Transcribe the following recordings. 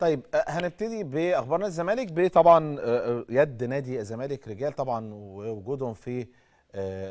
طيب آه، هنبتدي باخبارنا الزمالك بطبعا آه، آه، يد نادي الزمالك رجال طبعا ووجودهم في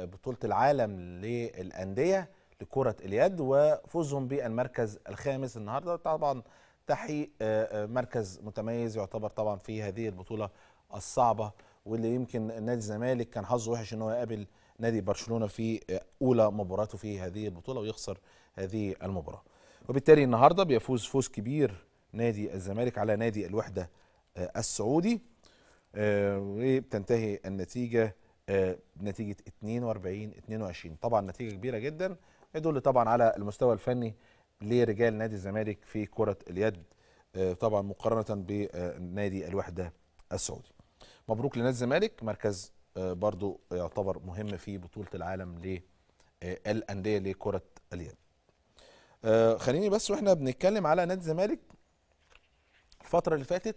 بطوله العالم للانديه لكره اليد وفوزهم بالمركز الخامس النهارده طبعا تحقيق مركز متميز يعتبر طبعا في هذه البطوله الصعبه واللي يمكن نادي الزمالك كان حظه وحش ان هو يقابل نادي برشلونه في اولى مباراته في هذه البطوله ويخسر هذه المباراه وبالتالي النهارده بيفوز فوز كبير نادي الزمالك على نادي الوحدة آه، السعودي آه، وبتنتهي النتيجة آه، نتيجة 42 22 طبعا نتيجة كبيرة جدا يدل طبعا على المستوى الفني لرجال نادي الزمالك في كرة اليد طبعا مقارنة بنادي الوحدة السعودي مبروك لنادي الزمالك مركز برضو يعتبر مهم في بطولة العالم للأندية لكرة اليد خليني بس واحنا بنتكلم على نادي الزمالك الفتره اللي فاتت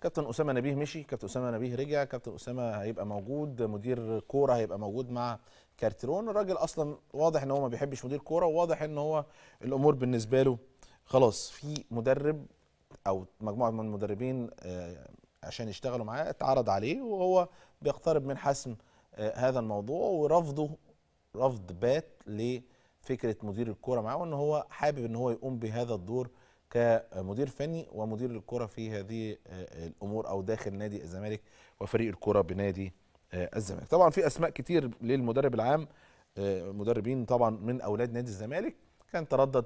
كابتن اسامه نبيه مشي كابتن اسامه نبيه رجع كابتن اسامه هيبقى موجود مدير كوره هيبقى موجود مع كارتيرون الراجل اصلا واضح ان هو ما بيحبش مدير كوره وواضح ان هو الامور بالنسبه له خلاص في مدرب او مجموعه من المدربين آه، عشان يشتغلوا معاه اتعرض عليه وهو بيقترب من حسم آه، هذا الموضوع ورفضه رفض بات لفكره مدير الكوره معاه وان هو حابب ان هو يقوم بهذا الدور كمدير فني ومدير الكرة في هذه آه، الأمور أو داخل نادي الزمالك وفريق الكرة بنادي آه، الزمالك طبعا في أسماء كتير للمدرب العام آه، مدربين طبعا من أولاد نادي الزمالك كان تردد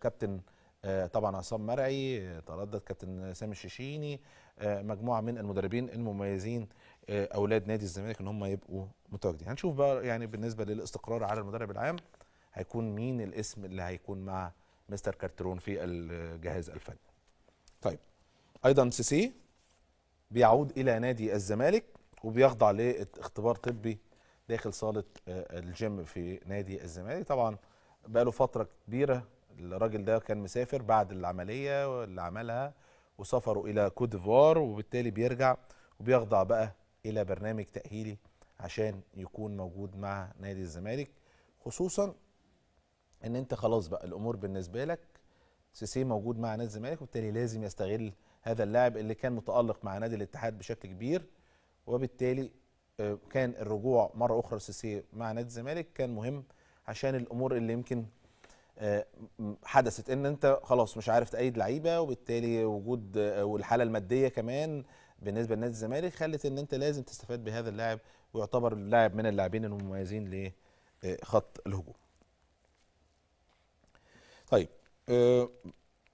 كابتن طبعا عصام مرعي تردد كابتن سامي الشيشيني مجموعه من المدربين المميزين اولاد نادي الزمالك ان هم يبقوا متواجدين هنشوف بقى يعني بالنسبه للاستقرار على المدرب العام هيكون مين الاسم اللي هيكون مع مستر كارترون في الجهاز الفني طيب ايضا سيسي بيعود الى نادي الزمالك وبيخضع لاختبار طبي داخل صاله آه، الجيم في نادي الزمالك طبعا بقاله فتره كبيره الراجل ده كان مسافر بعد العمليه اللي عملها وسافروا الى كوت ديفوار وبالتالي بيرجع وبيخضع بقى الى برنامج تاهيلي عشان يكون موجود مع نادي الزمالك خصوصا ان انت خلاص بقى الامور بالنسبه لك سيسي موجود مع نادي الزمالك وبالتالي لازم يستغل هذا اللاعب اللي كان متالق مع نادي الاتحاد بشكل كبير وبالتالي آه، كان الرجوع مره اخرى سيسي مع نادي الزمالك كان مهم عشان الامور اللي يمكن آه، حدثت ان انت خلاص مش عارف تأيد لعيبه وبالتالي وجود آه، والحاله الماديه كمان بالنسبه لنادي الزمالك خلت ان انت لازم تستفاد بهذا اللاعب ويعتبر اللاعب من اللاعبين المميزين لخط الهجوم طيب آه،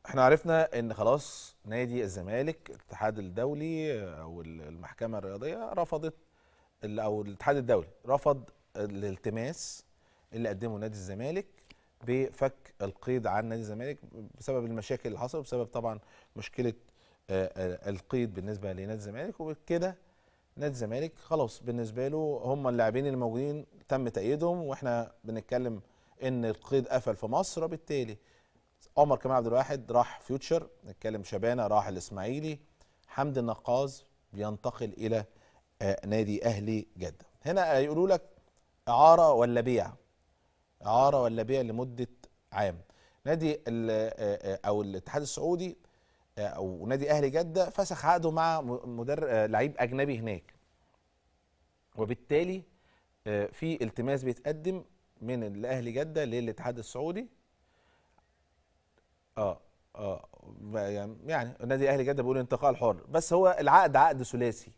احنا عرفنا ان خلاص نادي الزمالك الاتحاد الدولي او آه، المحكمه الرياضيه رفضت او الاتحاد الدولي رفض الالتماس اللي قدمه نادي الزمالك بفك القيد عن نادي الزمالك بسبب المشاكل اللي حصلت بسبب طبعا مشكله آه، القيد بالنسبه لنادي الزمالك وبكده نادي الزمالك خلاص بالنسبه له هم اللاعبين الموجودين تم تأييدهم واحنا بنتكلم ان القيد قفل في مصر وبالتالي عمر كمال عبد الواحد راح فيوتشر نتكلم شبانه راح الاسماعيلي حمد النقاز بينتقل الى آه، نادي اهلي جده هنا يقولوا لك اعاره ولا بيع اعاره ولا بيع لمده عام نادي آه، آه، او الاتحاد السعودي او نادي اهلي جده فسخ عقده مع مدرب لعيب اجنبي هناك وبالتالي في التماس بيتقدم من الاهلي جده للاتحاد السعودي اه اه يعني, يعني نادي الاهلي جده بيقول انتقال حر بس هو العقد عقد ثلاثي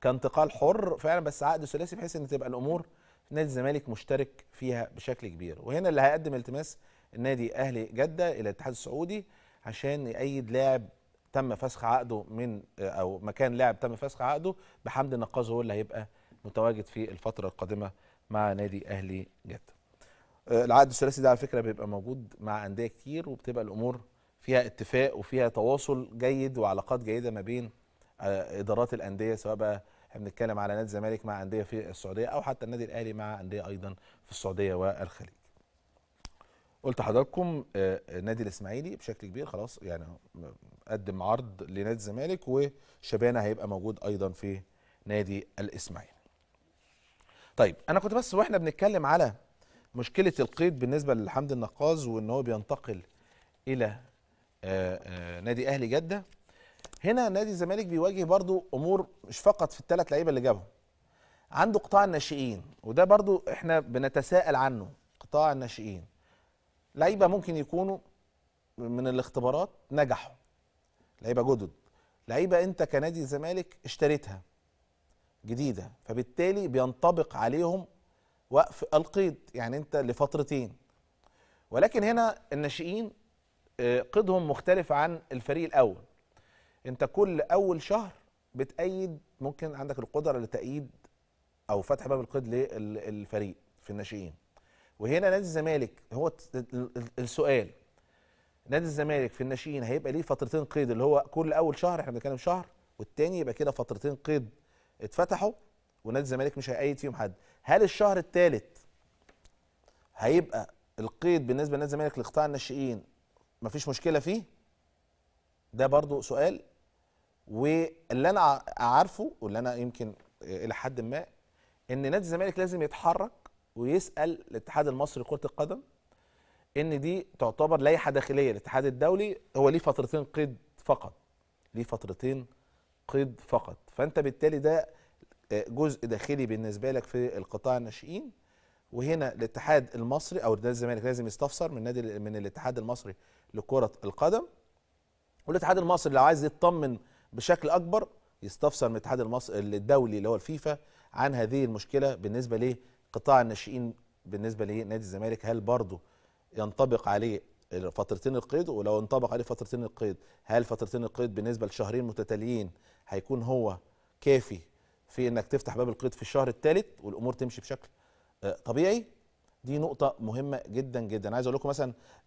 كانتقال حر فعلا بس عقد ثلاثي بحيث ان تبقى الامور نادي الزمالك مشترك فيها بشكل كبير وهنا اللي هيقدم التماس النادي اهلي جده الى الاتحاد السعودي عشان يأيد لاعب تم فسخ عقده من او مكان لاعب تم فسخ عقده بحمد النقاز هو اللي هيبقى متواجد في الفتره القادمه مع نادي اهلي جده آه، العقد الثلاثي ده على فكره بيبقى موجود مع انديه كتير وبتبقى الامور فيها اتفاق وفيها تواصل جيد وعلاقات جيده ما بين آه، ادارات الانديه سواء بقى احنا بنتكلم على نادي الزمالك مع انديه في السعوديه او حتى النادي الاهلي مع انديه ايضا في السعوديه والخليج. قلت لحضراتكم آه، النادي الاسماعيلي بشكل كبير خلاص يعني قدم عرض لنادي الزمالك وشبانه هيبقى موجود ايضا في نادي الاسماعيلي. طيب انا كنت بس واحنا بنتكلم على مشكله القيد بالنسبه لحمد النقاز وان هو بينتقل الى آآ آه، آآ آه، نادي اهلي جده هنا نادي الزمالك بيواجه برضو امور مش فقط في الثلاث لعيبه اللي جابهم عنده قطاع الناشئين وده برضو احنا بنتساءل عنه قطاع الناشئين لعيبه ممكن يكونوا من الاختبارات نجحوا لعيبه جدد لعيبه انت كنادي الزمالك اشتريتها جديده فبالتالي بينطبق عليهم وقف القيد يعني انت لفترتين ولكن هنا الناشئين آه، قيدهم مختلف عن الفريق الاول انت كل اول شهر بتأيد ممكن عندك القدره لتأييد او فتح باب القيد للفريق في الناشئين وهنا نادي الزمالك هو السؤال نادي الزمالك في الناشئين هيبقى ليه فترتين قيد اللي هو كل اول شهر احنا بنتكلم شهر والتاني يبقى كده فترتين قيد اتفتحوا ونادي الزمالك مش هيقيد فيهم حد هل الشهر الثالث هيبقى القيد بالنسبه لنادي الزمالك لقطاع الناشئين مفيش مشكله فيه ده برضو سؤال واللي انا عارفه واللي انا يمكن الى حد ما ان نادي الزمالك لازم يتحرك ويسال الاتحاد المصري لكره القدم ان دي تعتبر لائحه داخليه الاتحاد الدولي هو ليه فترتين قيد فقط ليه فترتين قيد فقط فانت بالتالي ده آه، جزء داخلي بالنسبه لك في القطاع الناشئين وهنا الاتحاد المصري او نادي الزمالك لازم يستفسر من نادي من الاتحاد المصري لكره القدم والاتحاد المصري لو عايز يطمن بشكل اكبر يستفسر من الاتحاد المصري الدولي اللي هو الفيفا عن هذه المشكله بالنسبه لقطاع الناشئين بالنسبه لنادي الزمالك هل برضه ينطبق عليه فترتين القيد ولو انطبق عليه فترتين القيد هل فترتين القيد بالنسبه لشهرين متتاليين هيكون هو كافي في انك تفتح باب القيد في الشهر الثالث والامور تمشي بشكل آه، طبيعي دي نقطه مهمه جدا جدا عايز اقول لكم مثلا